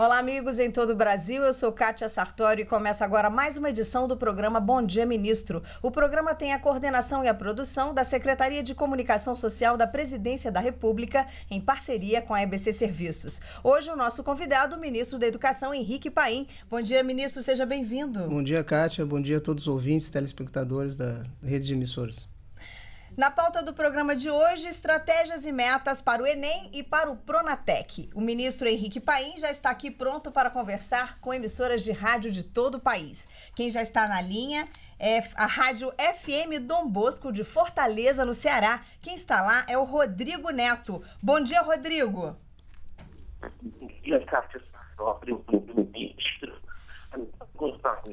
Olá, amigos em todo o Brasil. Eu sou Kátia Sartori e começa agora mais uma edição do programa Bom Dia Ministro. O programa tem a coordenação e a produção da Secretaria de Comunicação Social da Presidência da República, em parceria com a EBC Serviços. Hoje, o nosso convidado, o ministro da Educação, Henrique Paim. Bom dia, ministro. Seja bem-vindo. Bom dia, Kátia. Bom dia a todos os ouvintes, telespectadores da rede de emissoras. Na pauta do programa de hoje, estratégias e metas para o Enem e para o Pronatec. O ministro Henrique Paim já está aqui pronto para conversar com emissoras de rádio de todo o país. Quem já está na linha é a Rádio FM Dom Bosco de Fortaleza, no Ceará. Quem está lá é o Rodrigo Neto. Bom dia, Rodrigo. Bom dia, Cássio.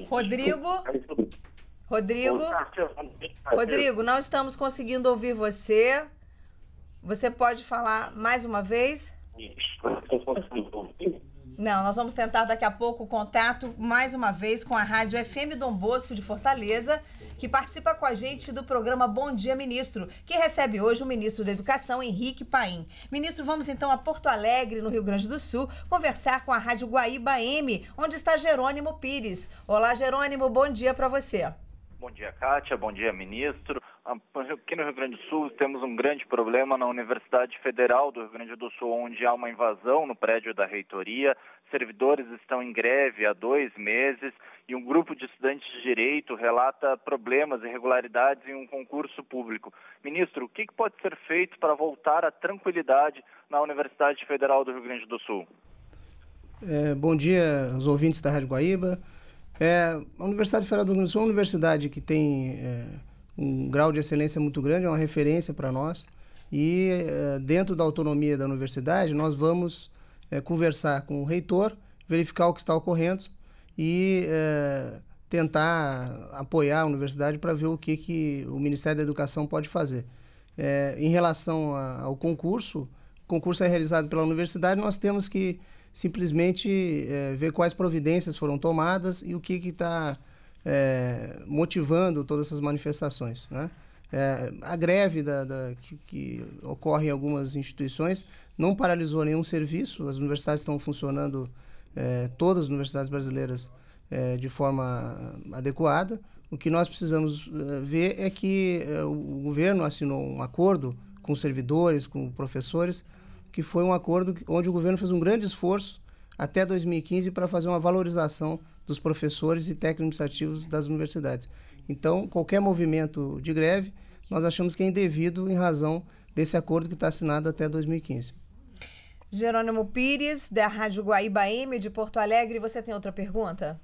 Rodrigo. Rodrigo. Rodrigo, não estamos conseguindo ouvir você. Você pode falar mais uma vez? Não, nós vamos tentar daqui a pouco o contato mais uma vez com a Rádio FM Dom Bosco de Fortaleza, que participa com a gente do programa Bom Dia Ministro, que recebe hoje o ministro da Educação, Henrique Paim. Ministro, vamos então a Porto Alegre, no Rio Grande do Sul, conversar com a Rádio Guaíba M, onde está Jerônimo Pires. Olá, Jerônimo, bom dia para você. Bom dia, Kátia. Bom dia, ministro. Ah, aqui no Rio Grande do Sul temos um grande problema na Universidade Federal do Rio Grande do Sul, onde há uma invasão no prédio da reitoria. Servidores estão em greve há dois meses e um grupo de estudantes de direito relata problemas e irregularidades em um concurso público. Ministro, o que pode ser feito para voltar à tranquilidade na Universidade Federal do Rio Grande do Sul? É, bom dia aos ouvintes da Rádio Guaíba. É, a Universidade Federal do Rio Grande do Sul é uma universidade que tem é, um grau de excelência muito grande, é uma referência para nós. E é, dentro da autonomia da universidade, nós vamos é, conversar com o reitor, verificar o que está ocorrendo e é, tentar apoiar a universidade para ver o que, que o Ministério da Educação pode fazer. É, em relação a, ao concurso, o concurso é realizado pela universidade, nós temos que simplesmente é, ver quais providências foram tomadas e o que está é, motivando todas essas manifestações. Né? É, a greve da, da, que, que, ocorre em algumas instituições não paralisou nenhum serviço, as universidades estão funcionando, é, todas as universidades brasileiras, é, de forma adequada. O que nós precisamos é, ver é que o governo assinou um acordo com servidores, com professores, que foi um acordo onde o governo fez um grande esforço até 2015 para fazer uma valorização dos professores e técnicos administrativos das universidades. Então, qualquer movimento de greve, nós achamos que é indevido em razão desse acordo que está assinado até 2015. Jerônimo Pires, da Rádio Guaíba M de Porto Alegre, você tem outra pergunta?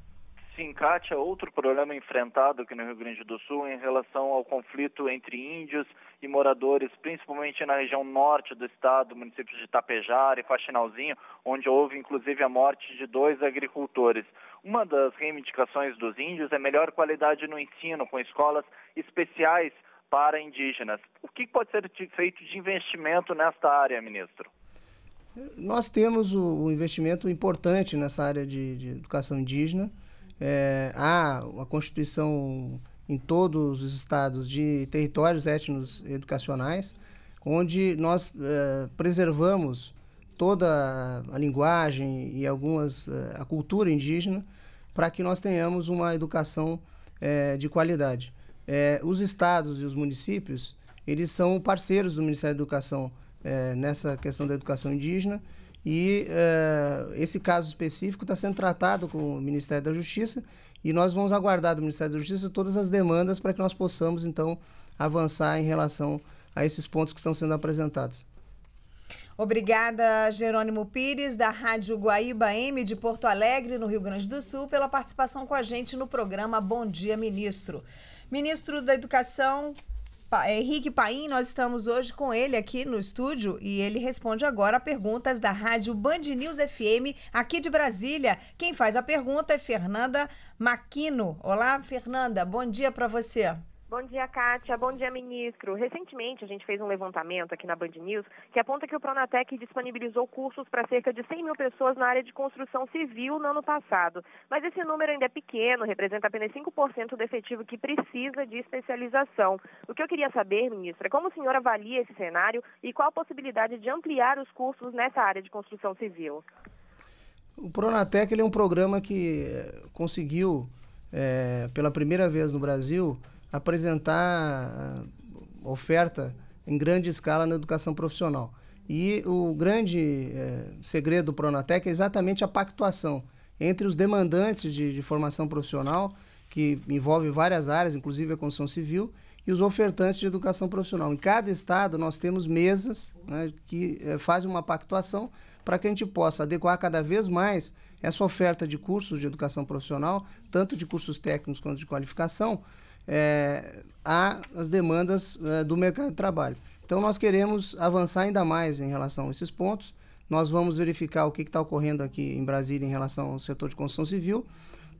Sim, Kátia, outro problema enfrentado aqui no Rio Grande do Sul em relação ao conflito entre índios e moradores, principalmente na região norte do estado, municípios de Tapejara e Faxinalzinho, onde houve inclusive a morte de dois agricultores. Uma das reivindicações dos índios é melhor qualidade no ensino, com escolas especiais para indígenas. O que pode ser feito de investimento nesta área, ministro? Nós temos um investimento importante nessa área de, de educação indígena. É, há a Constituição em todos os estados de territórios étnicos educacionais, onde nós uh, preservamos toda a linguagem e algumas uh, a cultura indígena para que nós tenhamos uma educação uh, de qualidade. os estados e os municípios eles são parceiros do Ministério da Educação nessa questão da educação indígena e esse caso específico está sendo tratado com o Ministério da Justiça e nós vamos aguardar do Ministério da Justiça todas as demandas para que nós possamos, então, avançar em relação a esses pontos que estão sendo apresentados. Obrigada, Jerônimo Pires, da Rádio Guaíba M de Porto Alegre, no Rio Grande do Sul, pela participação com a gente no programa Bom Dia, Ministro. Ministro da Educação, é, Henrique Paim, nós estamos hoje com ele aqui no estúdio e ele responde agora perguntas da Rádio Band News FM aqui de Brasília. Quem faz a pergunta é Fernanda Maquino. Olá, Fernanda, bom dia para você. Bom dia, Kátia. Bom dia, ministro. Recentemente, a gente fez um levantamento aqui na Band News que aponta que o Pronatec disponibilizou cursos para cerca de 100 mil pessoas na área de construção civil no ano passado. Mas esse número ainda é pequeno, representa apenas 5% do efetivo que precisa de especialização. O que eu queria saber, ministro, é como o senhor avalia esse cenário e qual a possibilidade de ampliar os cursos nessa área de construção civil? O Pronatec é um programa que eh, conseguiu, é, pela primeira vez no Brasil, apresentar ah, oferta em grande escala na educação profissional. E o grande eh, segredo do Pronatec é exatamente a pactuação entre os demandantes de, de, formação profissional, que envolve várias áreas, inclusive a construção civil, e os ofertantes de educação profissional. Em cada estado, nós temos mesas né, que eh, fazem uma pactuação para que a gente possa adequar cada vez mais essa oferta de cursos de educação profissional, tanto de cursos técnicos quanto de qualificação, é, as demandas é, do mercado de trabalho. Então, nós queremos avançar ainda mais em relação a esses pontos. Nós vamos verificar o que está ocorrendo aqui em Brasília em relação ao setor de construção civil.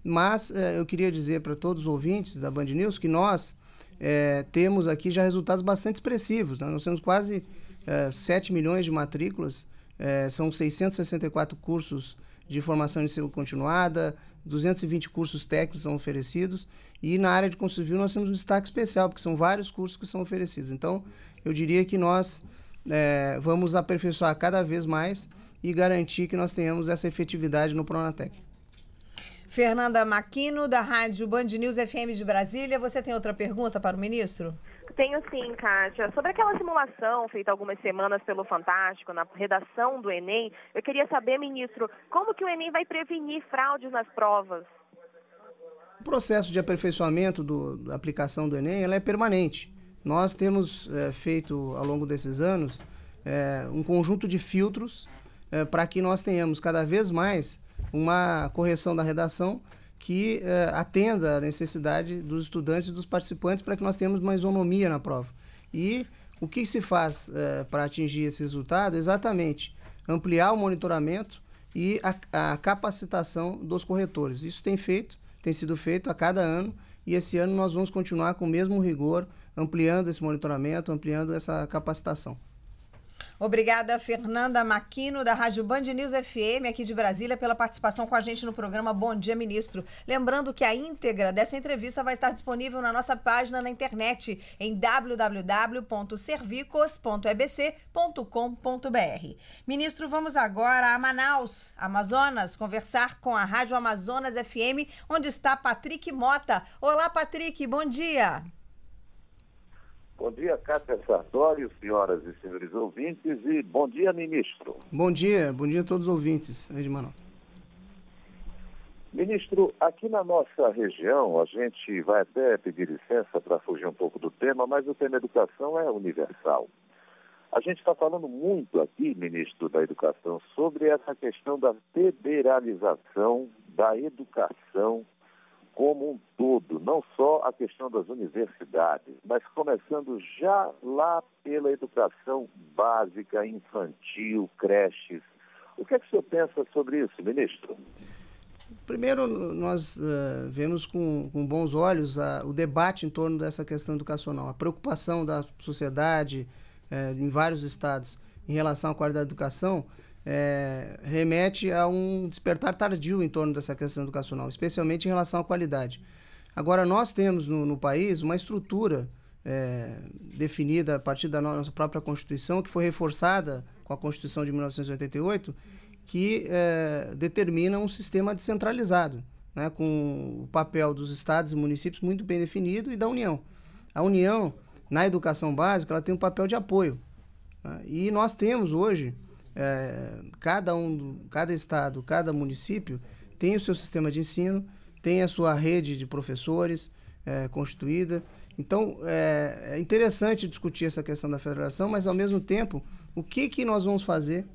Mas é, eu queria dizer para todos os ouvintes da Band News que nós é, temos aqui já resultados bastante expressivos. Né? Nós temos quase é, eh, 7 milhões de matrículas, são 664 cursos de formação de ensino continuada, 220 cursos técnicos são oferecidos e na área de construção civil nós temos um destaque especial, porque são vários cursos que são oferecidos. Então, eu diria que nós é, vamos aperfeiçoar cada vez mais e garantir que nós tenhamos essa efetividade no Pronatec. Fernanda Maquino, da Rádio Band News FM de Brasília. Você tem outra pergunta para o ministro? Tenho sim, Kátia. Sobre aquela simulação feita algumas semanas pelo Fantástico na redação do Enem, eu queria saber, ministro, como que o Enem vai prevenir fraudes nas provas? O processo de aperfeiçoamento do, da aplicação do Enem ela é permanente. Nós temos é, feito, ao longo desses anos, é, um conjunto de filtros é, para que nós tenhamos cada vez mais uma correção da redação que uh, atenda a necessidade dos estudantes e dos participantes para que nós tenhamos uma isonomia na prova. E o que se faz uh, para atingir esse resultado? Exatamente, ampliar o monitoramento e a, a, capacitação dos corretores. Isso tem feito, tem sido feito a cada ano e esse ano nós vamos continuar com o mesmo rigor, ampliando esse monitoramento, ampliando essa capacitação. Obrigada, Fernanda Maquino, da Rádio Band News FM, aqui de Brasília, pela participação com a gente no programa Bom Dia Ministro. Lembrando que a íntegra dessa entrevista vai estar disponível na nossa página na internet, em www.servicos.ebc.com.br. Ministro, vamos agora a Manaus, Amazonas, conversar com a Rádio Amazonas FM, onde está Patrick Mota. Olá, Patrick, bom dia. Bom dia, Cátia Sartori, senhoras e senhores ouvintes, e bom dia, ministro. Bom dia, bom dia a todos os ouvintes, Edmano. Ministro, aqui na nossa região, a gente vai até pedir licença para fugir um pouco do tema, mas o tema educação é universal. A gente está falando muito aqui, ministro da Educação, sobre essa questão da federalização da educação como um todo, não só a questão das universidades, mas começando já lá pela educação básica, infantil, creches. O que é que o senhor pensa sobre isso, ministro? Primeiro, nós uh, vemos com, com, bons olhos uh, o debate em torno dessa questão educacional, a preocupação da sociedade uh, em vários estados em relação à qualidade da educação é, remete a um despertar tardio em torno dessa questão educacional, especialmente em relação à qualidade. Agora, nós temos no, no país uma estrutura é, definida a partir da nossa própria Constituição, que foi reforçada com a Constituição de 1988, que é, determina um sistema descentralizado, né, com o papel dos estados e municípios muito bem definido e da União. A União, na educação básica, ela tem um papel de apoio. Né, e nós temos hoje é, cada um, cada estado, cada município tem o seu sistema de ensino, tem a sua rede de professores é, constituída. Então é, é, interessante discutir essa questão da federação, mas ao mesmo tempo, o que que nós vamos fazer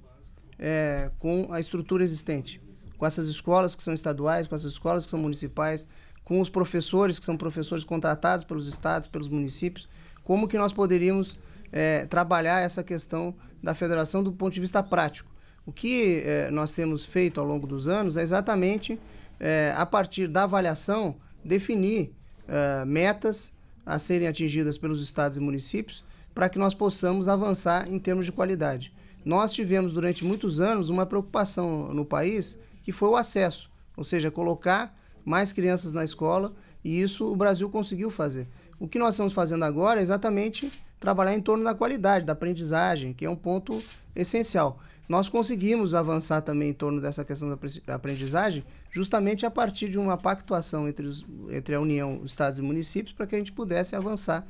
é, com a estrutura existente, com essas escolas que são estaduais, com essas escolas que são municipais, com os professores que são professores contratados pelos estados, pelos municípios, como que nós poderíamos é, trabalhar essa questão da federação do ponto de vista prático. O que é, nós temos feito ao longo dos anos é exatamente, é, a partir da avaliação, definir é, metas a serem atingidas pelos estados e municípios para que nós possamos avançar em termos de qualidade. Nós tivemos durante muitos anos uma preocupação no país que foi o acesso, ou seja, colocar mais crianças na escola, e isso o Brasil conseguiu fazer. O que nós estamos fazendo agora é exatamente trabalhar em torno da qualidade, da aprendizagem, que é um ponto essencial. Nós conseguimos avançar também em torno dessa questão da aprendizagem, justamente a partir de uma pactuação entre, os, entre a União, Estados e municípios, para que a gente pudesse avançar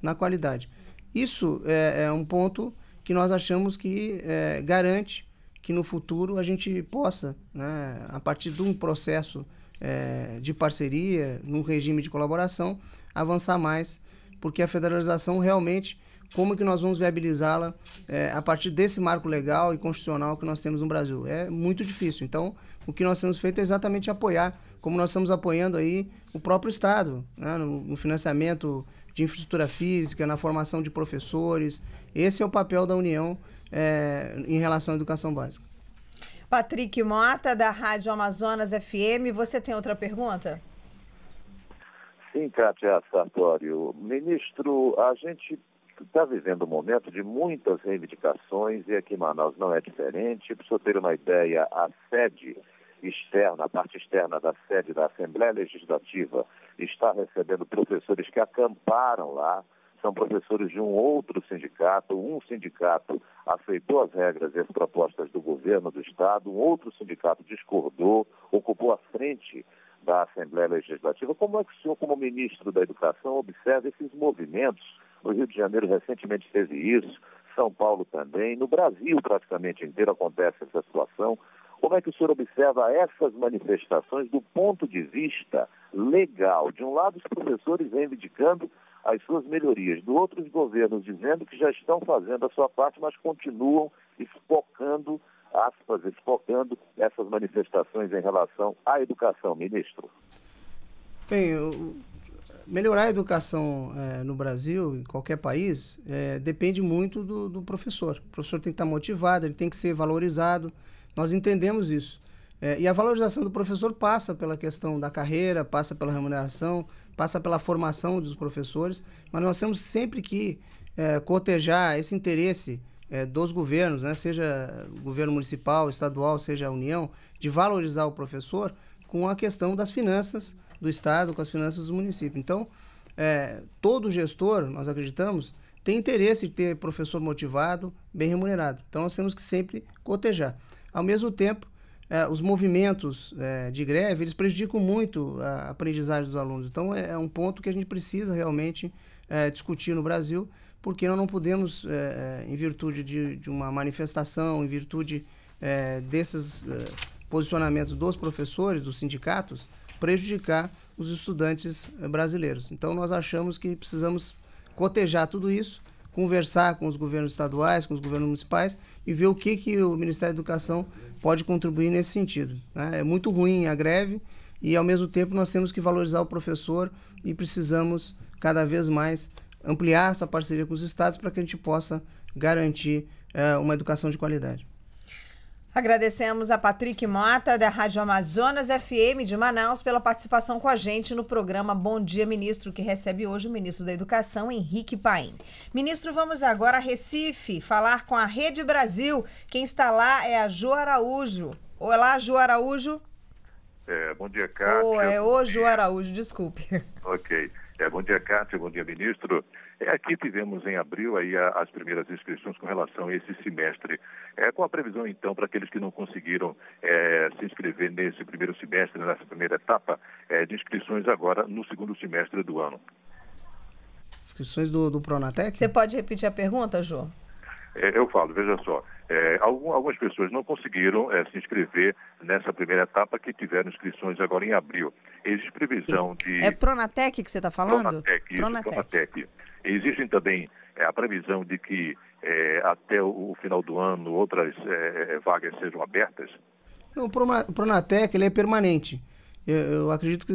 na qualidade. Isso é, é um ponto que nós achamos que é, garante que no futuro a gente possa, né, a partir de um processo é, de parceria, num regime de colaboração, avançar mais porque a federalização realmente, como que nós vamos viabilizá-la é, a partir desse marco legal e constitucional que nós temos no Brasil? É muito difícil. Então, o que nós temos feito é exatamente apoiar, como nós estamos apoiando aí o próprio Estado, né, no, no financiamento de infraestrutura física, na formação de professores. Esse é o papel da União é, em relação à educação básica. Patrick Mota, da Rádio Amazonas FM, você tem outra pergunta? Sim, Kátia Sartório. Ministro, a gente está vivendo um momento de muitas reivindicações e aqui em Manaus não é diferente. Para você ter uma ideia, a sede externa, a parte externa da sede da Assembleia Legislativa está recebendo professores que acamparam lá, são professores de um outro sindicato. Um sindicato aceitou as regras e as propostas do governo do Estado, um outro sindicato discordou, ocupou a frente da Assembleia Legislativa. Como é que o senhor, como ministro da Educação, observa esses movimentos? O Rio de Janeiro recentemente teve isso, São Paulo também, no Brasil praticamente inteiro acontece essa situação. Como é que o senhor observa essas manifestações do ponto de vista legal? De um lado, os professores reivindicando as suas melhorias, do outro, os governos dizendo que já estão fazendo a sua parte, mas continuam espocando aspas, explicando essas manifestações em relação à educação, ministro? Bem, melhorar a educação é, no Brasil, em qualquer país, é, depende muito do, do, professor. O professor tem que estar motivado, ele tem que ser valorizado. Nós entendemos isso. É, e a valorização do professor passa pela questão da carreira, passa pela remuneração, passa pela formação dos professores, mas nós temos sempre que é, cotejar esse interesse é, dos governos, né, seja governo municipal, estadual, seja a União, de valorizar o professor com a questão das finanças do Estado, com as finanças do município. Então, é, todo gestor, nós acreditamos, tem interesse em ter professor motivado, bem remunerado. Então, nós temos que sempre cotejar. Ao mesmo tempo, é, os movimentos é, de greve, eles prejudicam muito a aprendizagem dos alunos. Então, é, é um ponto que a gente precisa realmente é, discutir no Brasil porque nós não podemos, é, em virtude de, de, uma manifestação, em virtude é, desses é, posicionamentos dos professores, dos sindicatos, prejudicar os estudantes brasileiros. Então, nós achamos que precisamos cotejar tudo isso, conversar com os governos estaduais, com os governos municipais e ver o que, que o Ministério da Educação pode contribuir nesse sentido. Né? É muito ruim a greve e, ao mesmo tempo, nós temos que valorizar o professor e precisamos cada vez mais ampliar essa parceria com os estados para que a gente possa garantir é, uma educação de qualidade. Agradecemos a Patrick Mota, da Rádio Amazonas FM de Manaus, pela participação com a gente no programa Bom Dia Ministro, que recebe hoje o ministro da Educação, Henrique Paim. Ministro, vamos agora a Recife falar com a Rede Brasil. Quem está lá é a Jo Araújo. Olá, Jo Araújo. É, bom dia, Carlos. Oh, é hoje o Araújo, desculpe. Ok. É, bom dia, Cátia. Bom dia, ministro. É, aqui tivemos em abril aí a, as primeiras inscrições com relação a esse semestre. É, qual a previsão, então, para aqueles que não conseguiram é, se inscrever nesse primeiro semestre, nessa primeira etapa é, de inscrições agora no segundo semestre do ano? Inscrições do, do Pronatec? Você pode repetir a pergunta, João? É, é eu falo, veja só, é, algumas pessoas não conseguiram é, se inscrever nessa primeira etapa que tiveram inscrições agora em abril. Existe previsão de. É Pronatec que você está falando? Pronatec, isso, Pronatec. Pronatec. Existe também é, a previsão de que é, até o, o, final do ano outras vagas sejam abertas? Não, o Pronatec ele é permanente. Eu, eu acredito que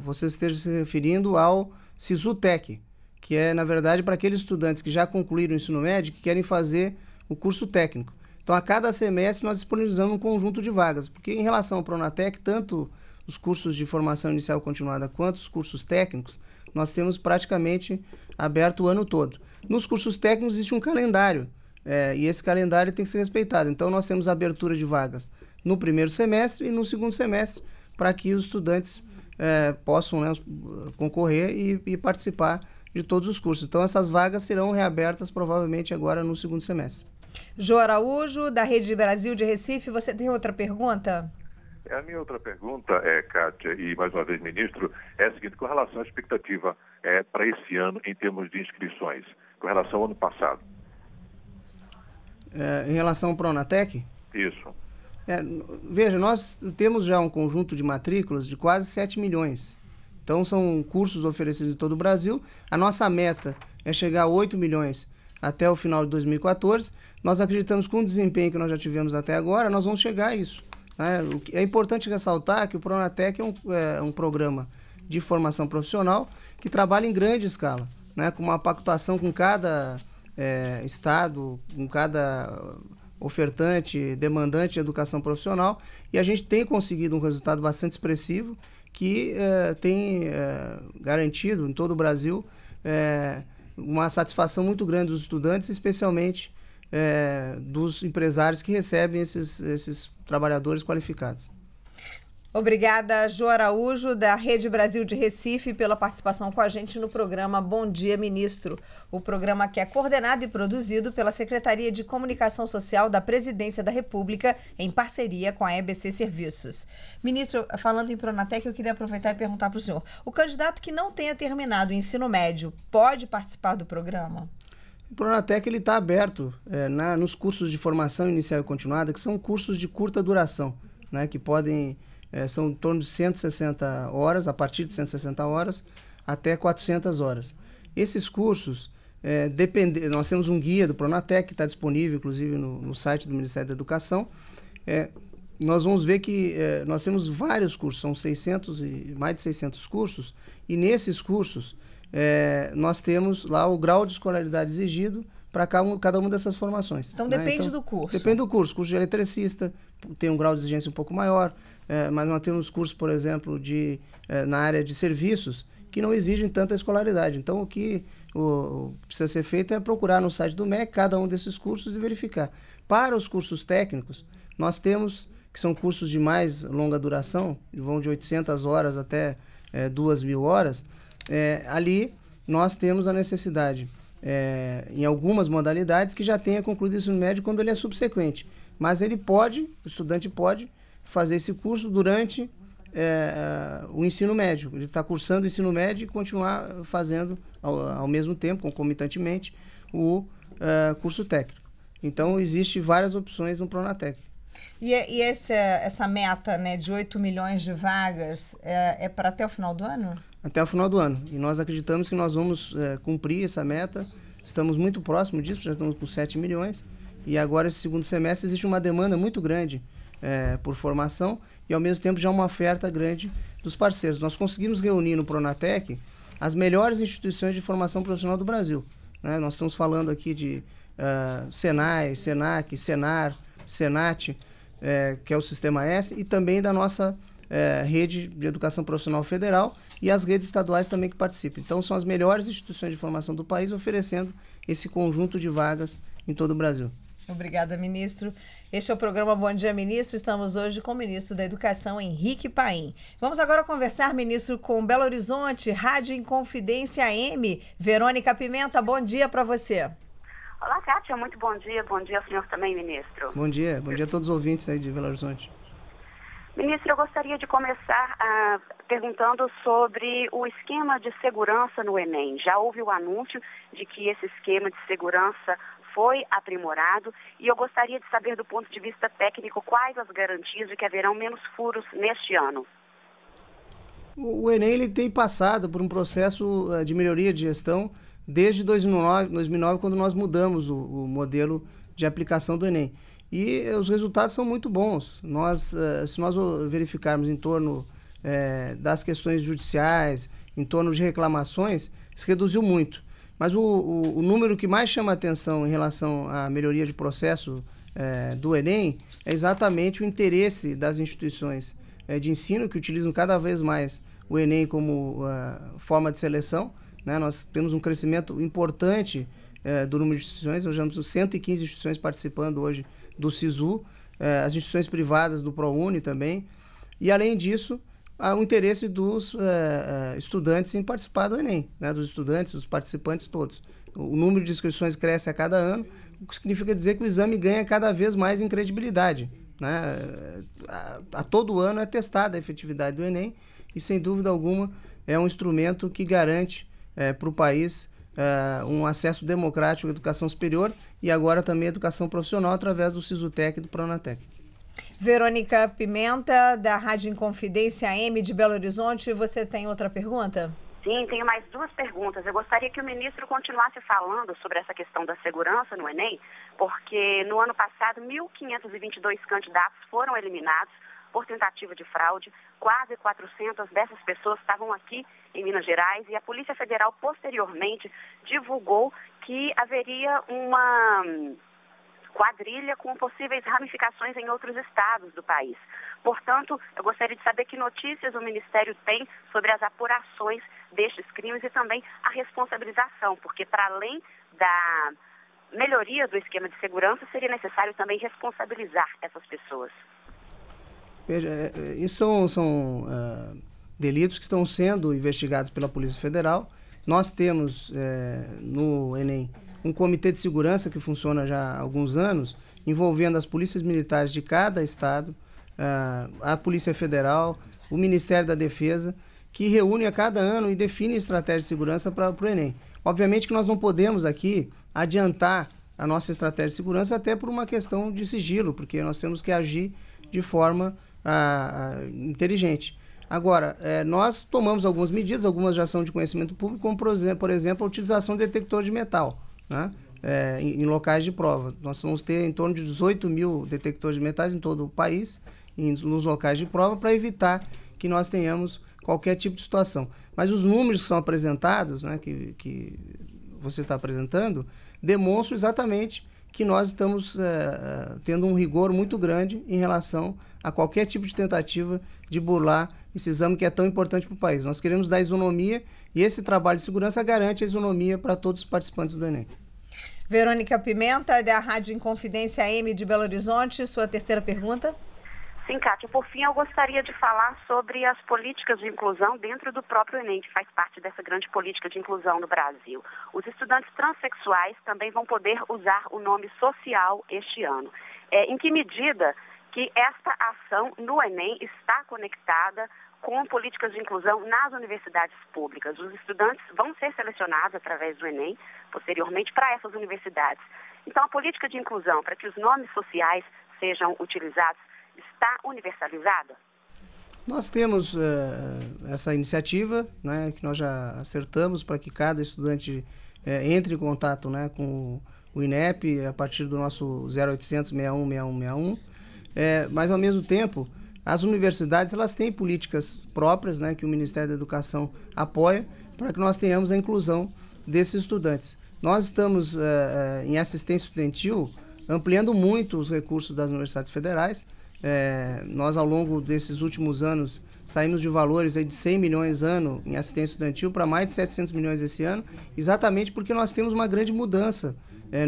você esteja se referindo ao SISUTEC que é, na verdade, para aqueles estudantes que já concluíram o ensino médio que querem fazer o curso técnico. Então, a cada semestre, nós disponibilizamos um conjunto de vagas, porque em relação ao Pronatec, tanto os cursos de formação inicial continuada quanto os cursos técnicos, nós temos praticamente aberto o ano todo. Nos cursos técnicos existe um calendário, é, e esse calendário tem que ser respeitado. Então, nós temos abertura de vagas no primeiro semestre e no segundo semestre, para que os estudantes é, possam né, concorrer e, e participar de todos os cursos. Então, essas vagas serão reabertas provavelmente agora no segundo semestre. Jô Araújo, da Rede Brasil de Recife, você tem outra pergunta? É, a minha outra pergunta, é, Kátia, e mais uma vez, ministro, é a seguinte, com relação à expectativa é, para esse ano em termos de inscrições, com relação ao ano passado. É, em relação ao Pronatec? Isso. É, veja, nós temos já um conjunto de matrículas de quase 7 milhões. Então são cursos oferecidos em todo o Brasil. A nossa meta é chegar a 8 milhões até o final de 2014. Nós acreditamos que com o desempenho que nós já tivemos até agora, nós vamos chegar a isso. Né? É importante ressaltar que o Pronatec é um, é um programa de formação profissional que trabalha em grande escala, né? com uma pactuação com cada é, estado, com cada ofertante, demandante de educação profissional, e a gente tem conseguido um resultado bastante expressivo que é, tem é, garantido em todo o Brasil é, uma satisfação muito grande dos estudantes, especialmente dos empresários que recebem esses, esses trabalhadores qualificados. Obrigada, Jo Araújo, da Rede Brasil de Recife, pela participação com a gente no programa Bom Dia Ministro. O programa que é coordenado e produzido pela Secretaria de Comunicação Social da Presidência da República, em parceria com a EBC Serviços. Ministro, falando em Pronatec, eu queria aproveitar e perguntar para o senhor: o candidato que não tenha terminado o ensino médio pode participar do programa? O Pronatec está aberto é, na, nos cursos de formação inicial e continuada, que são cursos de curta duração, né, que podem é, são em torno de 160 horas, a partir de 160 horas, até 400 horas. Esses cursos, é, depende, nós temos um guia do Pronatec, que está disponível, inclusive, no, no, site do Ministério da Educação. É, nós vamos ver que é, nós temos vários cursos, são 600 e, mais de 600 cursos, e nesses cursos é, nós temos lá o grau de escolaridade exigido, para cada uma dessas formações. Então né? depende então, do curso. Depende do curso. Curso de eletricista tem um grau de exigência um pouco maior. É, mas nós temos cursos, por exemplo, de, é, na área de serviços, que não exigem tanta escolaridade. Então, o que o, precisa ser feito é procurar no site do MEC cada um desses cursos e verificar. Para os cursos técnicos, nós temos, que são cursos de mais longa duração, vão de 800 horas até é, 2 mil horas, é, ali nós temos a necessidade, é, em algumas modalidades, que já tenha concluído o ensino médio quando ele é subsequente. Mas ele pode, o estudante pode, fazer esse curso durante é, é o ensino médio. Ele está cursando o ensino médio e continuar fazendo, ao, ao mesmo tempo, concomitantemente, o é, curso técnico. Então, existem várias opções no Pronatec. E, é, e essa, essa meta né, de 8 milhões de vagas é, é para até o final do ano? Até o final do ano. E nós acreditamos que nós vamos é, cumprir essa meta. Estamos muito próximos disso, já estamos com 7 milhões. E agora, esse segundo semestre, existe uma demanda muito grande é, por formação e ao mesmo tempo já uma oferta grande dos parceiros. Nós conseguimos reunir no Pronatec as melhores instituições de formação profissional do Brasil. Né? Nós estamos falando aqui de uh, Senai, Senac, Senar, Senat, é, que é o Sistema S, e também da nossa é, rede de educação profissional federal e as redes estaduais também que participam. Então, são as melhores instituições de formação do país oferecendo esse conjunto de vagas em todo o Brasil. Obrigada, ministro. Este é o programa Bom Dia, Ministro. Estamos hoje com o ministro da Educação, Henrique Paim. Vamos agora conversar, ministro, com Belo Horizonte, Rádio Inconfidência M. Verônica Pimenta, bom dia para você. Olá, Kátia. Muito bom dia. Bom dia ao senhor também, ministro. Bom dia. Bom dia a todos os ouvintes aí de Belo Horizonte. Ministro, eu gostaria de começar ah, perguntando sobre o esquema de segurança no Enem. Já houve o anúncio de que esse esquema de segurança foi aprimorado e eu gostaria de saber, do ponto de vista técnico, quais as garantias de que haverão menos furos neste ano. O Enem ele tem passado por um processo eh, de melhoria de gestão desde 2009, 2009 quando nós mudamos o, o modelo de aplicação do Enem. E eh, os resultados são muito bons. Nós, eh, se nós verificarmos em torno das questões judiciais, em torno de reclamações, se reduziu muito. Mas o, o, o número que mais chama atenção em relação à melhoria de processo é, do Enem é exatamente o interesse das instituições é, de ensino que utilizam cada vez mais o Enem como uh, forma de seleção. Né? Nós temos um crescimento importante uh, do número de instituições, nós temos 115 instituições participando hoje do SISU, uh, é, as instituições privadas do ProUni também. E além disso, o interesse dos eh, eh, estudantes em participar do Enem, né? dos estudantes, dos participantes todos. O número de inscrições cresce a cada ano, o que significa dizer que o exame ganha cada vez mais em credibilidade. Né? Eh, a, a todo ano é testada a efetividade do Enem e, sem dúvida alguma, é um instrumento que garante é, para o país é, um acesso democrático à educação superior e agora também à educação profissional através do SISUTEC e do PRONATEC. Verônica Pimenta, da Rádio Inconfidência M de Belo Horizonte. Você tem outra pergunta? Sim, tenho mais duas perguntas. Eu gostaria que o ministro continuasse falando sobre essa questão da segurança no Enem, porque no ano passado 1.522 candidatos foram eliminados por tentativa de fraude. Quase 400 dessas pessoas estavam aqui em Minas Gerais e a Polícia Federal posteriormente divulgou que haveria uma quadrilha com possíveis ramificações em outros estados do país. Portanto, eu gostaria de saber que notícias o Ministério tem sobre as apurações destes crimes e também a responsabilização, porque para além da melhoria do esquema de segurança, seria necessário também responsabilizar essas pessoas. Veja, é, é, isso são, são uh, delitos que estão sendo investigados pela Polícia Federal. Nós temos uh, no Enem um comitê de segurança que funciona já há alguns anos, envolvendo as polícias militares de cada estado, ah, a Polícia Federal, o Ministério da Defesa, que reúne a cada ano e define estratégia de segurança para o Enem. Obviamente que nós não podemos aqui adiantar a nossa estratégia de segurança até por uma questão de sigilo, porque nós temos que agir de forma ah, ah, inteligente. Agora, eh, nós tomamos algumas medidas, algumas já são de conhecimento público, como por exemplo, por exemplo a utilização de detector de metal né? É, em, em, locais de prova. Nós vamos ter em torno de 18 mil detectores de metais em todo o país, em, nos locais de prova, para evitar que nós tenhamos qualquer tipo de situação. Mas os números que são apresentados, né, que, que você está apresentando, demonstram exatamente que nós estamos é, é, tendo um rigor muito grande em relação a qualquer tipo de tentativa de burlar esse exame que é tão importante para o país. Nós queremos dar isonomia e esse trabalho de segurança garante a isonomia para todos os participantes do Enem. Verônica Pimenta, é da Rádio Inconfidência AM de Belo Horizonte, sua terceira pergunta. Sim, Kátia. Por fim, eu gostaria de falar sobre as políticas de inclusão dentro do próprio Enem, que faz parte dessa grande política de inclusão no Brasil. Os estudantes transexuais também vão poder usar o nome social este ano. É, em que medida que esta ação no Enem está conectada com políticas de inclusão nas universidades públicas. Os estudantes vão ser selecionados através do Enem, posteriormente, para essas universidades. Então, a política de inclusão para que os nomes sociais sejam utilizados está universalizada? Nós temos uh, essa iniciativa, né, que nós já acertamos para que cada estudante uh, entre em contato né, com o INEP a partir do nosso 0800 61 61 61. É, mas, ao mesmo tempo, as universidades elas têm políticas próprias, né, que o Ministério da Educação apoia, para que nós tenhamos a inclusão desses estudantes. Nós estamos uh, em assistência estudantil ampliando muito os recursos das universidades federais. Eh, nós, ao longo desses últimos anos, saímos de valores aí de 100 milhões ano em assistência estudantil para mais de 700 milhões esse ano, exatamente porque nós temos uma grande mudança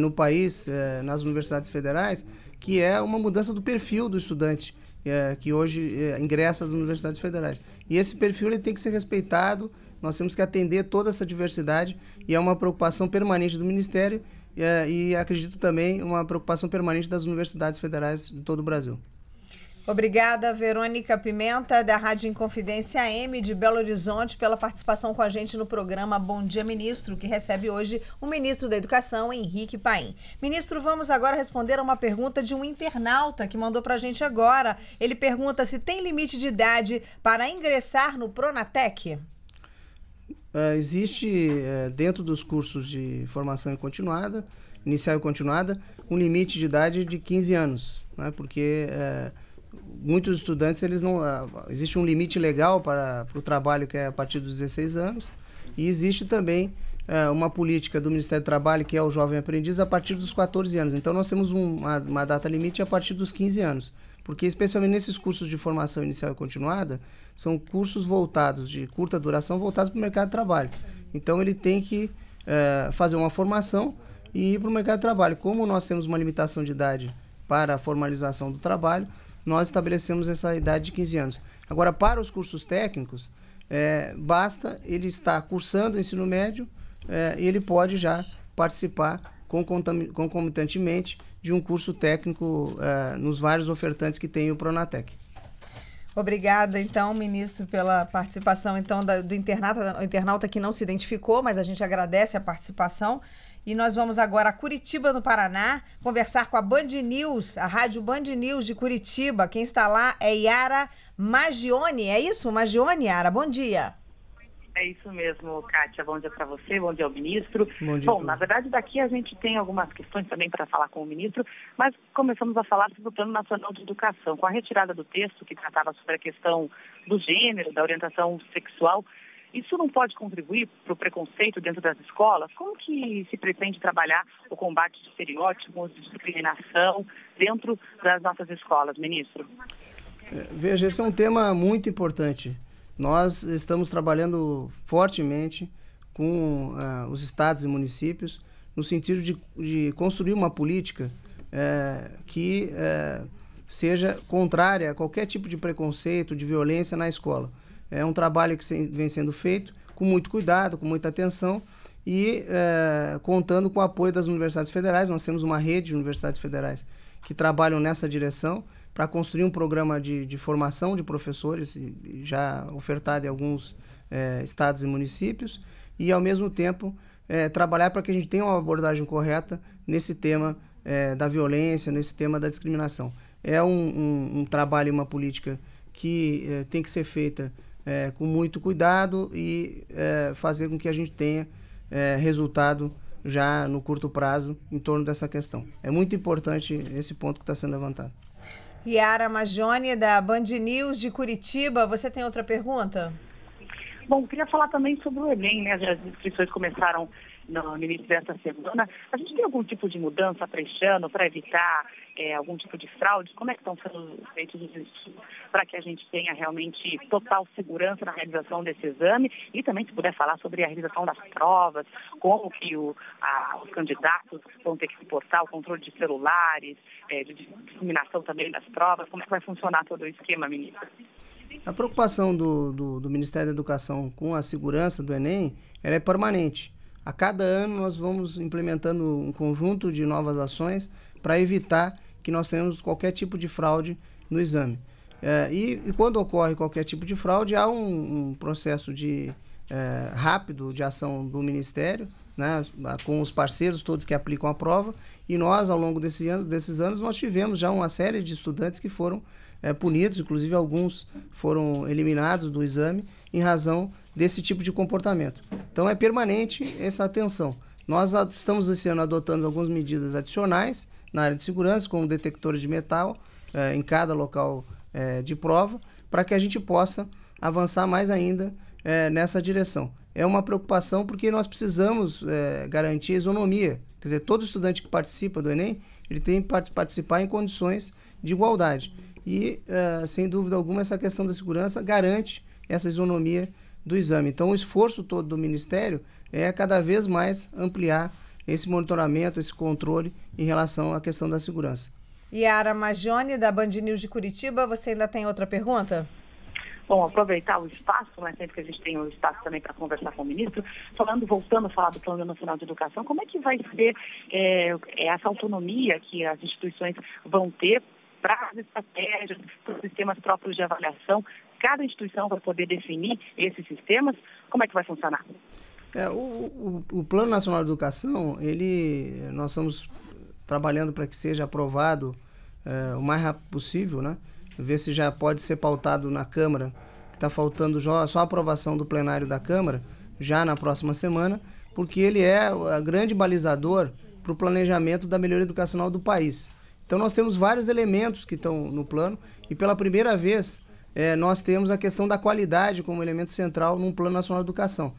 no país, nas universidades federais, que é uma mudança do perfil do estudante é, que hoje é, ingressa às universidades federais. E esse perfil ele tem que ser respeitado, nós temos que atender toda essa diversidade e é uma preocupação permanente do Ministério é, e acredito também uma preocupação permanente das universidades federais de todo o Brasil. Obrigada, Verônica Pimenta, da Rádio Inconfidência AM de Belo Horizonte, pela participação com a gente no programa Bom Dia Ministro, que recebe hoje o ministro da Educação, Henrique Paim. Ministro, vamos agora responder a uma pergunta de um internauta que mandou para a gente agora. Ele pergunta se tem limite de idade para ingressar no Pronatec. Uh, existe, uh, dentro dos cursos de formação continuada, inicial e continuada, um limite de idade de 15 anos, né? porque... Uh, muitos estudantes, eles não. Ah, existe um limite legal para, para o trabalho que é a partir dos 16 anos. E existe também é, uma política do Ministério do Trabalho, que é o jovem aprendiz, a partir dos 14 anos. Então, nós temos uma, uma data limite a partir dos 15 anos. Porque, especialmente nesses cursos de formação inicial e continuada, são cursos voltados, de curta duração, voltados para o mercado de trabalho. Então, ele tem que é, fazer uma formação e ir para o mercado de trabalho. Como nós temos uma limitação de idade para a formalização do trabalho, nós estabelecemos essa idade de 15 anos. Agora, para os cursos técnicos, é, basta ele estar cursando o ensino médio é, e ele pode já participar concomitantemente de um curso técnico é, nos vários ofertantes que tem o Pronatec. Obrigada, então, ministro, pela participação então da, do internata, internauta que não se identificou, mas a gente agradece a participação. E nós vamos agora a Curitiba, no Paraná, conversar com a Band News, a Rádio Band News de Curitiba. Quem está lá é Yara Magione. É isso, Magione, Yara? Bom dia. É isso mesmo, Kátia. Bom dia para você, bom dia ao ministro. Bom, dia bom na verdade, daqui a gente tem algumas questões também para falar com o ministro, mas começamos a falar sobre o Plano Nacional de Educação. Com a retirada do texto que tratava sobre a questão do gênero, da orientação sexual, isso não pode contribuir para o preconceito dentro das escolas? Como que se pretende trabalhar o combate de estereótipos, de discriminação dentro das nossas escolas, ministro? É, veja, esse é um tema muito importante. Nós estamos trabalhando fortemente com uh, os estados e municípios no sentido de, de construir uma política uh, que uh, seja contrária a qualquer tipo de preconceito, de violência na escola. É um trabalho que vem sendo feito com muito cuidado, com muita atenção e é, contando com o apoio das universidades federais. Nós temos uma rede de universidades federais que trabalham nessa direção para construir um programa de, de formação de professores, já ofertado em alguns é, estados e municípios, e ao mesmo tempo é, trabalhar para que a gente tenha uma abordagem correta nesse tema é, da violência, nesse tema da discriminação. É um, um, um trabalho e uma política que tem que ser feita é, com muito cuidado e é, fazer com que a gente tenha é, resultado já no curto prazo em torno dessa questão. É muito importante esse ponto que está sendo levantado. Yara Majone, da Band News de Curitiba, você tem outra pergunta? Bom, queria falar também sobre o Enem, né? As inscrições começaram no início dessa semana. A gente tem algum tipo de mudança para este ano para evitar é, algum tipo de fraude? Como é que estão sendo feitos os estudos para que a gente tenha realmente total segurança na realização desse exame? E também se puder falar sobre a realização das provas, como que o, a, os candidatos vão ter que se portar, o controle de celulares, é, de disseminação também das provas, como é que vai funcionar todo o esquema, ministra? A preocupação do, do, do, Ministério da Educação com a segurança do Enem é permanente. A cada ano nós vamos implementando um conjunto de novas ações para evitar que nós tenhamos qualquer tipo de fraude no exame. É, e, e, quando ocorre qualquer tipo de fraude, há um, um processo de é, rápido de ação do Ministério, né, com os parceiros todos que aplicam a prova, e nós, ao longo desse ano, desses anos, nós tivemos já uma série de estudantes que foram é, punidos, inclusive alguns foram eliminados do exame em razão desse tipo de comportamento. Então é permanente essa atenção. Nós estamos esse ano adotando algumas medidas adicionais na área de segurança, com detectores de metal eh, em cada local eh, de prova, para que a gente possa avançar mais ainda eh, nessa direção. É uma preocupação porque nós precisamos garantir a isonomia. Quer dizer, todo estudante que participa do Enem, ele tem que participar em condições de igualdade. E, sem dúvida alguma, essa questão da segurança garante essa isonomia do exame. Então, o esforço todo do Ministério é cada vez mais ampliar esse monitoramento, esse controle em relação à questão da segurança. Yara Magione, da Band News de Curitiba, você ainda tem outra pergunta? Bom, aproveitar o espaço, né, sempre que a gente tem o espaço também para conversar com o ministro, falando, voltando a falar do Plano Nacional de Educação, como é que vai ser é, essa autonomia que as instituições vão ter para as estratégias, para os sistemas próprios de avaliação? Cada instituição vai poder definir esses sistemas? Como é que vai funcionar? É, o, o, o, Plano Nacional de Educação, ele, nós estamos trabalhando para que seja aprovado é, o mais rápido possível, né? Ver se já pode ser pautado na Câmara, que está faltando só a aprovação do plenário da Câmara, já na próxima semana, porque ele é a grande balizador para o planejamento da melhoria educacional do país. Então nós temos vários elementos que estão no plano e pela primeira vez é, nós temos a questão da qualidade como elemento central num Plano Nacional de Educação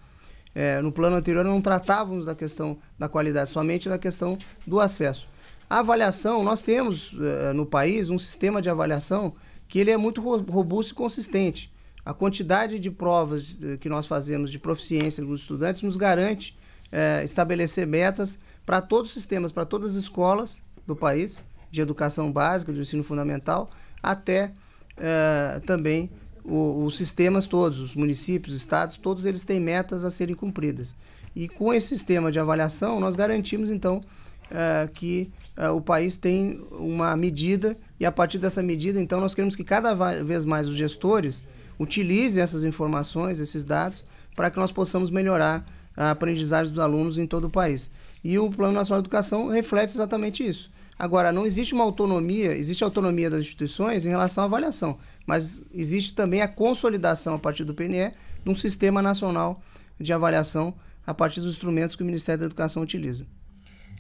é, no plano anterior não tratávamos da questão da qualidade, somente da questão do acesso. A avaliação, nós temos é, no país um sistema de avaliação que ele é muito robusto e consistente. A quantidade de provas é, que nós fazemos de proficiência dos estudantes nos garante é, estabelecer metas para todos os sistemas, para todas as escolas do país, de educação básica, de ensino fundamental, até é, também o, os sistemas todos, os municípios, estados, todos eles têm metas a serem cumpridas. E com esse sistema de avaliação, nós garantimos então uh, que uh, o país tem uma medida e a partir dessa medida, então, nós queremos que cada vez mais os gestores utilizem essas informações, esses dados, para que nós possamos melhorar a aprendizagem dos alunos em todo o país. E o Plano Nacional de Educação reflete exatamente isso. Agora, não existe uma autonomia, existe autonomia das instituições em relação à avaliação, mas existe também a consolidação a partir do PNE de um sistema nacional de avaliação a partir dos instrumentos que o Ministério da Educação utiliza.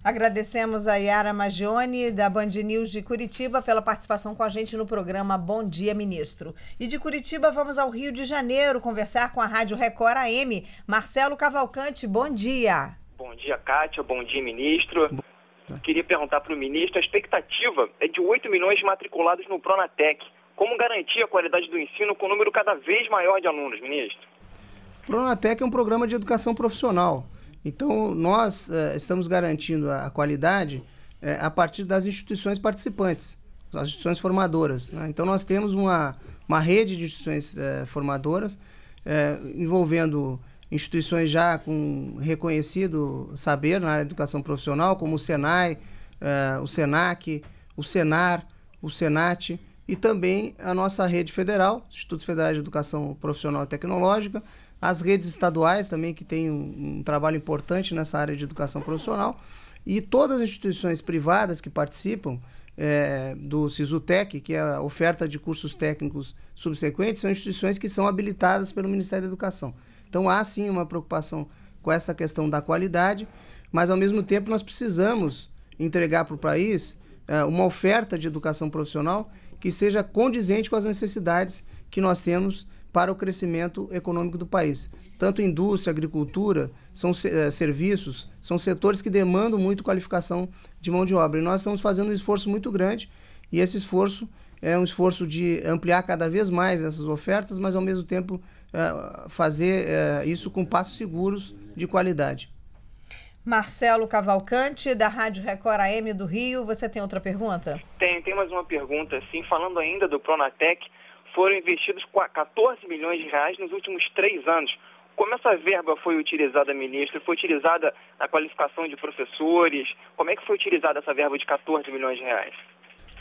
Agradecemos a Yara Magione, da Band News de Curitiba, pela participação com a gente no programa Bom Dia Ministro. E de Curitiba, vamos ao Rio de Janeiro conversar com a Rádio Record AM. Marcelo Cavalcante, bom dia. Bom dia, Kátia. Bom dia, ministro. Bom... Tá. Queria perguntar para o ministro, a expectativa é de 8 milhões matriculados no Pronatec. Como garantir a qualidade do ensino com um número cada vez maior de alunos, ministro? Pronatec é um programa de educação profissional. Então, nós eh, estamos garantindo a, qualidade eh, a partir das instituições participantes, as instituições formadoras. Né? Então, nós temos uma, uma rede de instituições eh, formadoras eh, envolvendo instituições já com reconhecido saber na área de educação profissional, como o SENAI, uh, o SENAC, o SENAR, o SENAT e também a nossa rede federal, Instituto Federal de Educação Profissional e Tecnológica, as redes estaduais também, que têm um, um trabalho importante nessa área de educação profissional, e todas as instituições privadas que participam, é, do SISUTEC, que é a oferta de cursos técnicos subsequentes, são instituições que são habilitadas pelo Ministério da Educação. Então há sim uma preocupação com essa questão da qualidade, mas ao mesmo tempo nós precisamos entregar para o país é, uma oferta de educação profissional que seja condizente com as necessidades que nós temos para o crescimento econômico do país. Tanto indústria, agricultura, são é, serviços, são setores que demandam muito qualificação de mão de obra. E nós estamos fazendo um esforço muito grande e esse esforço é um esforço de ampliar cada vez mais essas ofertas, mas ao mesmo tempo é, fazer é, isso com passos seguros de qualidade. Marcelo Cavalcante, da Rádio Record AM do Rio, você tem outra pergunta? Tem, tem mais uma pergunta. Sim, falando ainda do Pronatec, foram investidos 14 milhões de reais nos últimos três anos. Como essa verba foi utilizada, ministro? Foi utilizada na qualificação de professores? Como é que foi utilizada essa verba de 14 milhões de reais?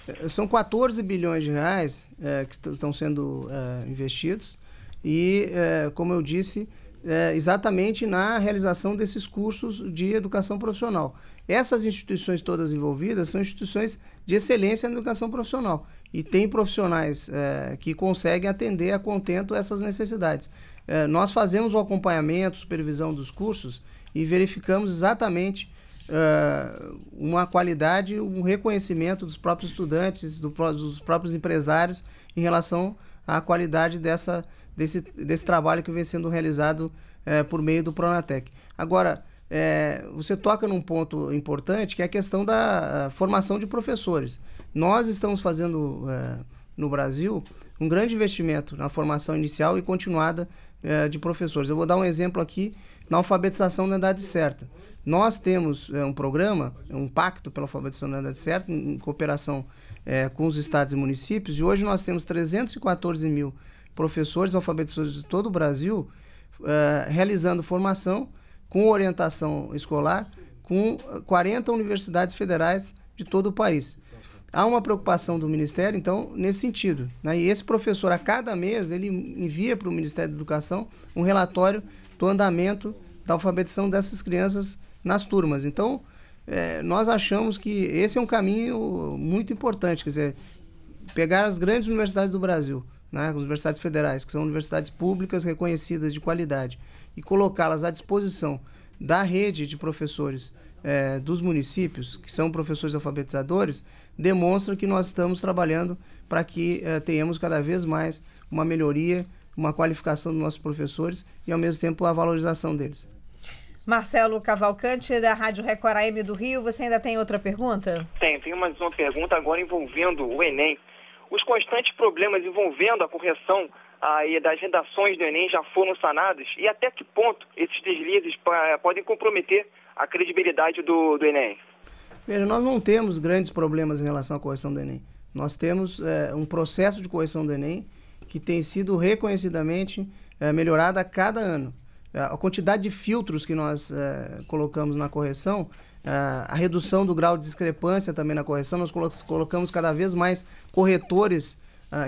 É, são 14 bilhões de reais é, que estão sendo é, investidos e, é, como eu disse, é, exatamente na realização desses cursos de educação profissional. Essas instituições todas envolvidas são instituições de excelência na educação profissional e tem profissionais é, que conseguem atender a contento essas necessidades. É, nós fazemos o acompanhamento, supervisão dos cursos e verificamos exatamente é, uma qualidade, um reconhecimento dos próprios estudantes, do, dos próprios empresários em relação à qualidade dessa desse, desse trabalho que vem sendo realizado é, por meio do Pronatec. Agora, é, você toca num ponto importante que é a questão da eh, formação de professores. Nós estamos fazendo é, no Brasil um grande investimento na formação inicial e continuada de professores. Eu vou dar um exemplo aqui na alfabetização na idade certa. Nós temos um programa, um pacto pela alfabetização na idade certa, em cooperação com os estados e municípios, e hoje nós temos 314 mil professores alfabetizadores de todo o Brasil uh, realizando formação com orientação escolar com 40 eh, universidades federais de todo o país. Há uma preocupação do Ministério, então, nesse sentido. Né? E esse professor, a cada mês, ele envia para o Ministério da Educação um relatório do andamento da alfabetização dessas crianças nas turmas. Então, é, nós achamos que esse é um caminho muito importante, quer dizer, pegar as grandes universidades do Brasil, né, universidades federais, que são universidades públicas reconhecidas de qualidade, e colocá-las à disposição da rede de professores é, dos municípios, que são professores alfabetizadores, demonstra que nós estamos trabalhando para que é, tenhamos cada vez mais uma melhoria, uma qualificação dos nossos professores e, ao mesmo tempo, a valorização deles. Marcelo Cavalcante, da Rádio Record AM do Rio, você ainda tem outra pergunta? Tem, tem mais uma pergunta agora envolvendo o Enem. Os constantes problemas envolvendo a correção aí das redações do Enem já foram sanados e até que ponto esses deslizes podem comprometer a credibilidade do, do Enem? Veja, nós não temos grandes problemas em relação à correção do Enem. Nós temos é, um processo de correção do Enem que tem sido reconhecidamente é, melhorado a cada ano. É, a quantidade de filtros que nós é, colocamos na correção a redução do grau de discrepância também na correção. Nós colocamos cada vez mais corretores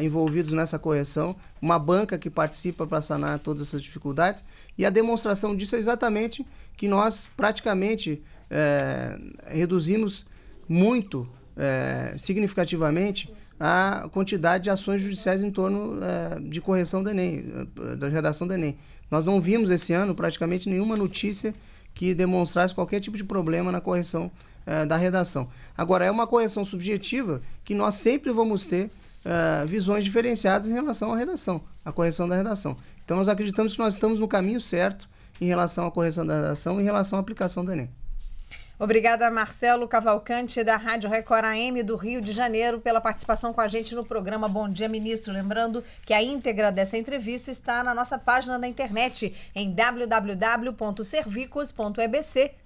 envolvidos nessa correção, uma banca que participa para sanar todas essas dificuldades. E a demonstração disso é exatamente que nós praticamente é, reduzimos muito, é, significativamente, a quantidade de ações judiciais em torno é, de correção do Enem, da redação do Enem. Nós não vimos esse ano praticamente nenhuma notícia que demonstrasse qualquer tipo de problema na correção uh, da redação. Agora, é uma correção subjetiva que nós sempre vamos ter uh, visões diferenciadas em relação à redação, à correção da redação. Então, nós acreditamos que nós estamos no caminho certo em relação à correção da redação, em relação à aplicação do Enem. Obrigada, Marcelo Cavalcante, da Rádio Record AM do Rio de Janeiro, pela participação com a gente no programa Bom Dia Ministro. Lembrando que a íntegra dessa entrevista está na nossa página da internet em www.servicos.ebc.com.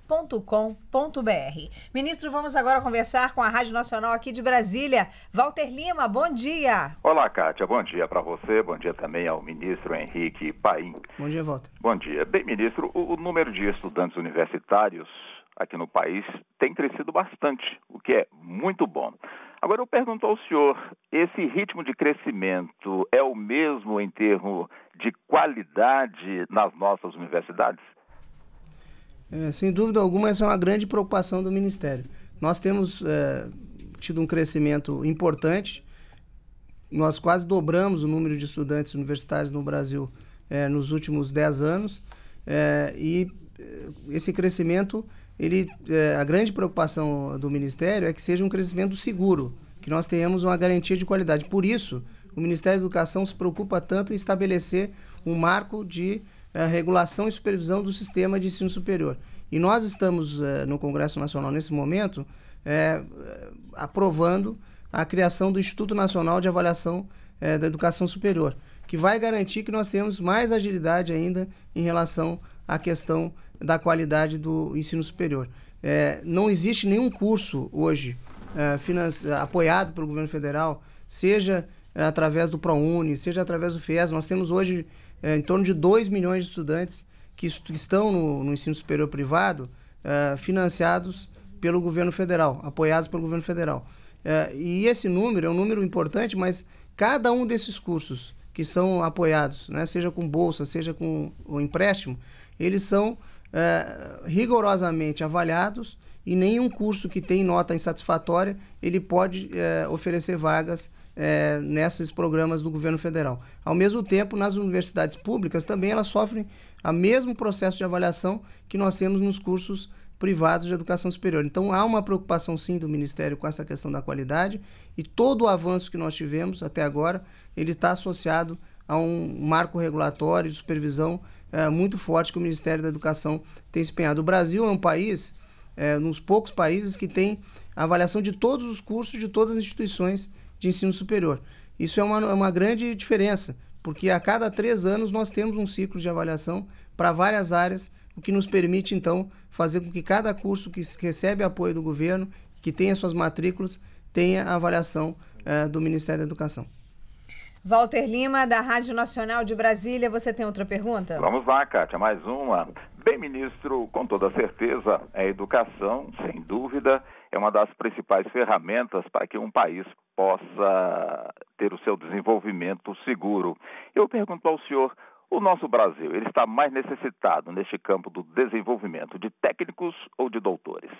Ministro, vamos agora conversar com a Rádio Nacional aqui de Brasília. Walter Lima, bom dia. Olá, Kátia, bom dia para você, bom dia também ao ministro Henrique Paim. Bom dia, Walter. Bom dia. Bem, ministro, o, o número de estudantes universitários aqui no país tem crescido bastante, o que é muito bom. Agora eu pergunto ao senhor, esse ritmo de crescimento é o mesmo em termos de qualidade nas nossas universidades? É, sem dúvida alguma, essa é uma grande preocupação do Ministério. Nós temos é, tido um crescimento importante, nós quase dobramos o número de estudantes universitários no Brasil é, nos últimos 10 anos, é, e é, esse crescimento ele, é, a grande preocupação do Ministério é que seja um crescimento seguro, que nós tenhamos uma garantia de qualidade. Por isso, o Ministério da Educação se preocupa tanto em estabelecer um marco de é, regulação e supervisão do sistema de ensino superior. E nós estamos é, no Congresso Nacional, nesse momento, é, é, aprovando a criação do Instituto Nacional de Avaliação é, da Educação Superior, que vai garantir que nós tenhamos mais agilidade ainda em relação à questão da qualidade do ensino superior. É, não existe nenhum curso hoje é, apoiado pelo governo federal, seja é, através do ProUni, seja através do FIES. Nós temos hoje é, em torno de 2 milhões de estudantes que est estão no, no, ensino superior privado é, financiados pelo governo federal, apoiados pelo governo federal. É, e esse número é um número importante, mas cada um desses cursos que são apoiados, né, seja com bolsa, seja com o empréstimo, eles são é, rigorosamente avaliados e nenhum curso que tem nota insatisfatória ele pode é, oferecer vagas é, nesses programas do governo federal. Ao mesmo tempo, nas universidades públicas também elas sofrem o mesmo processo de avaliação que nós temos nos cursos privados de educação superior. Então há uma preocupação sim do Ministério com essa questão da qualidade e todo o avanço que nós tivemos até agora ele está associado a um marco regulatório de supervisão é, muito forte que o Ministério da Educação tem se empenhado. O Brasil é um país, é, um dos poucos países que tem avaliação de todos os cursos de todas as instituições de ensino superior. Isso é uma, é uma grande diferença, porque a cada três anos nós temos um ciclo de avaliação para várias áreas, o que nos permite, então, fazer com que cada curso que recebe apoio do governo, que tenha suas matrículas, tenha a avaliação é, do Ministério da Educação. Walter Lima, da Rádio Nacional de Brasília, você tem outra pergunta? Vamos lá, Kátia, mais uma. Bem, ministro, com toda certeza, a educação, sem dúvida, é uma das principais ferramentas para que um país possa ter o seu desenvolvimento seguro. Eu pergunto ao senhor, o nosso Brasil, ele está mais necessitado neste campo do desenvolvimento de técnicos ou de doutores?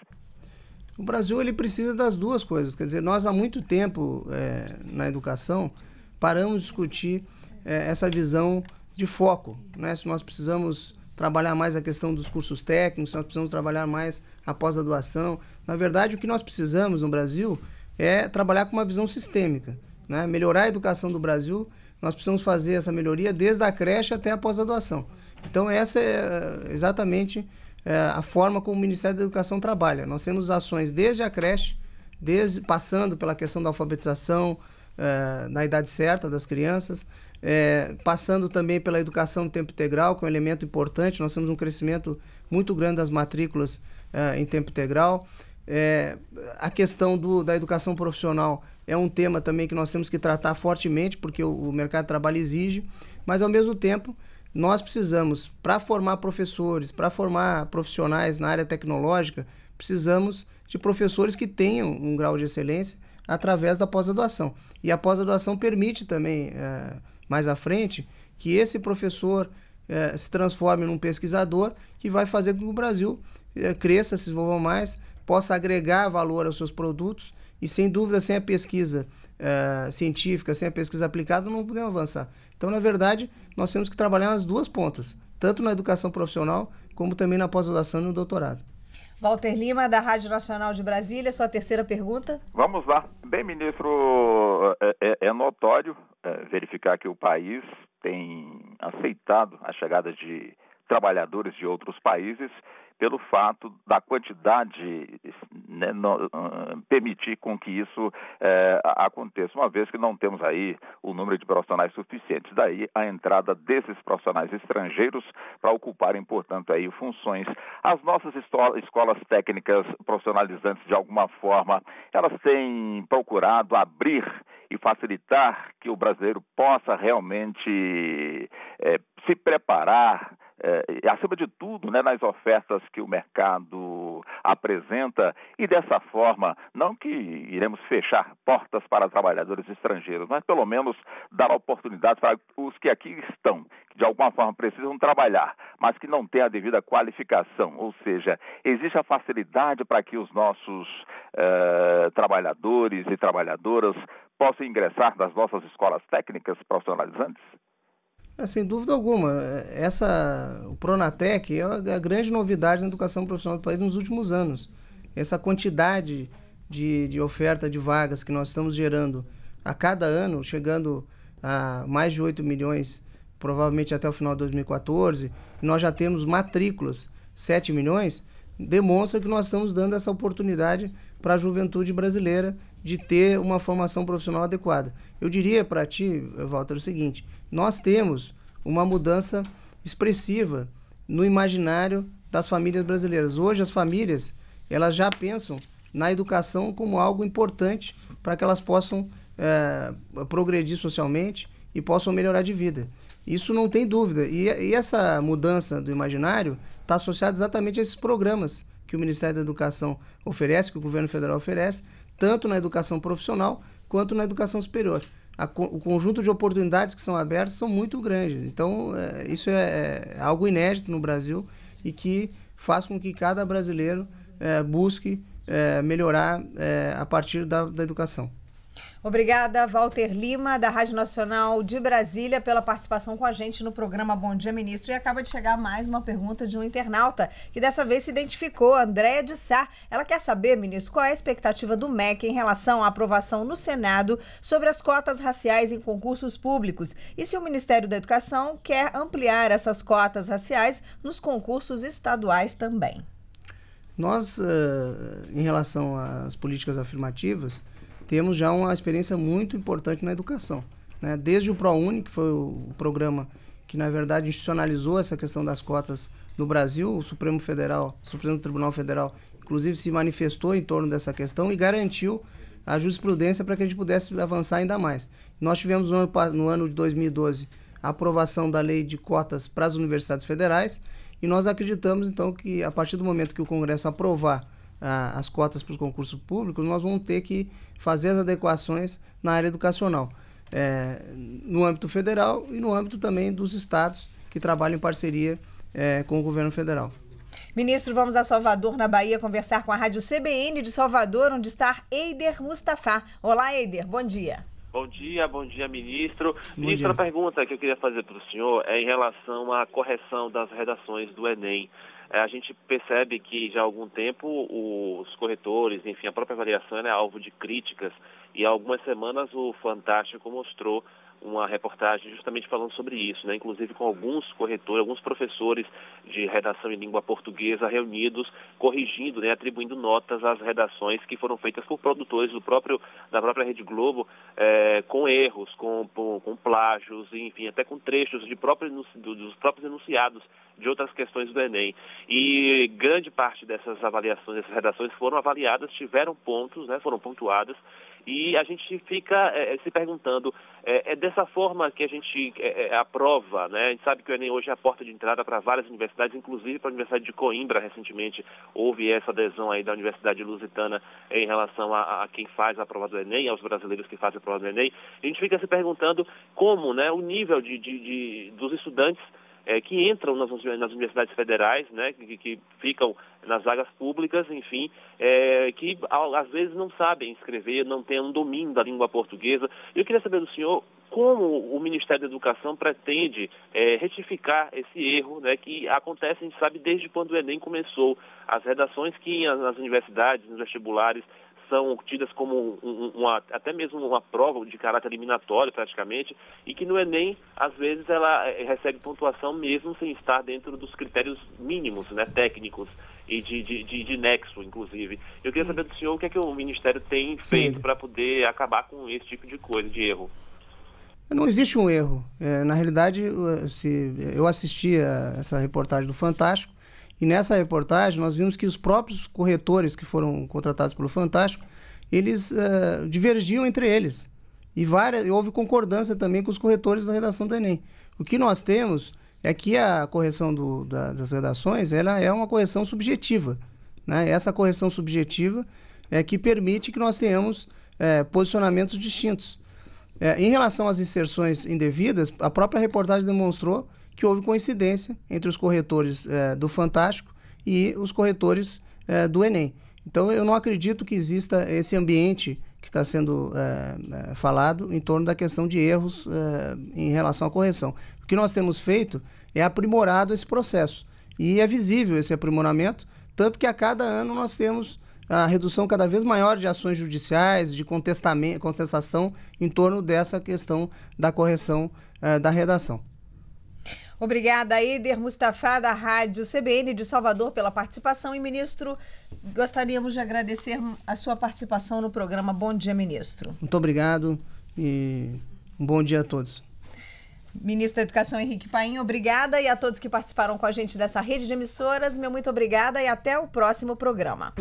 O Brasil ele precisa das duas coisas. Quer dizer, nós há muito tempo é, na educação paramos de discutir é, essa visão de foco. Né? Se nós precisamos trabalhar mais a questão dos cursos técnicos, se nós precisamos trabalhar mais a pós-graduação. Na verdade, o que nós precisamos no Brasil é trabalhar com uma visão sistêmica, né? melhorar a educação do Brasil. Nós precisamos fazer essa melhoria desde a creche até a pós-graduação. Então, essa é, é exatamente é, a forma como o Ministério da Educação trabalha. Nós temos ações desde a creche, desde passando pela questão da alfabetização, eh, na idade certa das crianças. É, passando também pela educação em tempo integral, que é um elemento importante, nós temos um crescimento muito grande das matrículas eh, em tempo integral. É, a questão do, da educação profissional é um tema também que nós temos que tratar fortemente, porque o, o mercado de trabalho exige, mas ao mesmo tempo nós precisamos, para formar professores, para formar profissionais na área tecnológica, precisamos de professores que tenham um grau de excelência através da pós-graduação. E a pós-graduação permite também, é, mais à frente, que esse professor é, se transforme num pesquisador que vai fazer com que o Brasil eh, cresça, se desenvolva mais, possa agregar valor aos seus produtos e, sem dúvida, sem a pesquisa científica, sem a pesquisa aplicada, não podemos avançar. Então, na verdade, nós temos que trabalhar nas duas pontas, tanto na educação profissional como também na pós-graduação e no doutorado. Walter Lima, da Rádio Nacional de Brasília, sua terceira pergunta. Vamos lá. Bem, ministro, é, é, é notório é, verificar que o país tem aceitado a chegada de trabalhadores de outros países pelo fato da quantidade né, hum, permitir com que isso é, aconteça, uma vez que não temos aí o número de profissionais suficientes. Daí a entrada desses profissionais estrangeiros para ocuparem, portanto, aí funções. As nossas escolas técnicas profissionalizantes, de alguma forma, elas têm procurado abrir e facilitar que o brasileiro possa realmente é, se preparar é, acima de tudo, né, nas ofertas que o mercado apresenta, e dessa forma, não que iremos fechar portas para trabalhadores estrangeiros, mas pelo menos dar oportunidade para os que aqui estão, que de alguma forma precisam trabalhar, mas que não têm a devida qualificação, ou seja, existe a facilidade para que os nossos é, trabalhadores e trabalhadoras possam ingressar nas nossas escolas técnicas profissionalizantes? É, sem dúvida alguma, é, essa, o Pronatec é, é a grande novidade na educação profissional do país nos últimos anos. Essa quantidade de, de oferta de vagas que nós estamos gerando a cada ano, chegando a mais de 8 milhões, provavelmente até o final de 2014, nós já temos matrículas 7 milhões, demonstra que nós estamos dando essa oportunidade para a juventude brasileira de ter uma formação profissional adequada. Eu diria para ti, Walter, o seguinte: nós temos uma mudança expressiva no imaginário das famílias brasileiras. Hoje as famílias, elas já pensam na educação como algo importante para que elas possam é, progredir socialmente e possam melhorar de vida. Isso não tem dúvida. E, e essa mudança do imaginário está associada exatamente a esses programas que o Ministério da Educação oferece, que o governo federal oferece, tanto na educação profissional quanto na educação superior a, o conjunto de oportunidades que são abertas são muito grandes. Então, é, isso é, é, algo inédito no Brasil e que faz com que cada brasileiro é, busque é, melhorar é, a partir da, da educação. Obrigada, Walter Lima, da Rádio Nacional de Brasília, pela participação com a gente no programa Bom Dia Ministro. E acaba de chegar mais uma pergunta de um internauta, que dessa vez se identificou, Andréa de Sá. Ela quer saber, ministro, qual é a expectativa do MEC em relação à aprovação no Senado sobre as cotas raciais em concursos públicos e se o Ministério da Educação quer ampliar essas cotas raciais nos concursos estaduais também. Nós, eh, em relação às políticas afirmativas, temos já uma experiência muito importante na educação. Né? Desde o ProUni, que foi o programa que, na verdade, institucionalizou essa questão das cotas no Brasil, o Supremo Federal, o Supremo Tribunal Federal, inclusive, se manifestou em torno dessa questão e garantiu a jurisprudência para que a gente pudesse avançar ainda mais. Nós tivemos no ano, no ano de 2012 a aprovação da lei de cotas para as universidades federais e nós acreditamos, então, que a partir do momento que o Congresso aprovar a, as cotas para os concursos públicos, nós vamos ter que fazer as adequações na área educacional, é, no âmbito federal e no âmbito também dos estados que trabalham em parceria é, com o governo federal. Ministro, vamos a Salvador, na Bahia, conversar com a Rádio CBN de Salvador, onde está Eider Mustafa. Olá, Eider, bom dia. Bom dia, bom dia, ministro. Bom ministro, dia. a pergunta que eu queria fazer para o senhor é em relação à correção das redações do Enem. É, a gente percebe que já há algum tempo os corretores, enfim, a própria avaliação é alvo de críticas e há algumas semanas o Fantástico mostrou uma reportagem justamente falando sobre isso, né? inclusive com alguns corretores, alguns professores de redação em língua portuguesa reunidos, corrigindo, né? atribuindo notas às redações que foram feitas por produtores do próprio, da própria Rede Globo, eh, com erros, com, com, com, plágios, enfim, até com trechos de próprio, dos próprios enunciados de outras questões do Enem. E grande parte dessas avaliações, dessas redações foram avaliadas, tiveram pontos, né? foram pontuadas, e a gente fica é, se perguntando, é, é, dessa forma que a gente é, aprova, né? A gente sabe que o Enem hoje é a porta de entrada para várias universidades, inclusive para a Universidade de Coimbra, recentemente houve essa adesão aí da Universidade Lusitana em relação a, a quem faz a prova do Enem, aos brasileiros que fazem a prova do Enem. A gente fica se perguntando como, né, o nível de, de, de dos estudantes é, que entram nas, nas, universidades federais, né, que, que ficam nas vagas públicas, enfim, é, que às vezes não sabem escrever, não têm um domínio da língua portuguesa. Eu queria saber do senhor como o Ministério da Educação pretende é, retificar esse erro né, que acontece, a gente sabe, desde quando o Enem começou. As redações que nas universidades, nos vestibulares, são tidas como um, uma, até mesmo uma prova de caráter eliminatório praticamente, e que no Enem, é às vezes, ela eh, recebe pontuação mesmo sem estar dentro dos critérios mínimos, né, técnicos e de, de, de, de nexo, inclusive. Eu queria hum. saber do senhor o que, é que o Ministério tem feito para poder acabar com esse tipo de coisa, de erro. Não existe um erro. É, na realidade, se eu assisti a essa reportagem do Fantástico, e nessa reportagem nós vimos que os próprios corretores que foram contratados pelo Fantástico, eles uh, divergiam entre eles. E várias, houve concordância também com os corretores da redação do Enem. O que nós temos é que a correção do, da, das redações ela é uma correção subjetiva. Né? Essa correção subjetiva é que permite que nós tenhamos é, posicionamentos distintos. É, em relação às inserções indevidas, a própria reportagem demonstrou que houve coincidência entre os corretores eh, do Fantástico e os corretores eh, do Enem. Então, eu não acredito que exista esse ambiente que está sendo eh, falado em torno da questão de erros em relação à correção. O que nós temos feito é aprimorado esse processo. E é visível esse aprimoramento, tanto que a cada ano nós temos a redução cada vez maior de ações judiciais, de contestação em torno dessa questão da correção da redação. Obrigada, Eder Mustafa, da Rádio CBN de Salvador, pela participação. E, ministro, gostaríamos de agradecer a sua participação no programa. Bom dia, ministro. Muito obrigado e um bom dia a todos. Ministro da Educação Henrique Paim, obrigada e a todos que participaram com a gente dessa rede de emissoras, meu muito obrigada e até o próximo programa.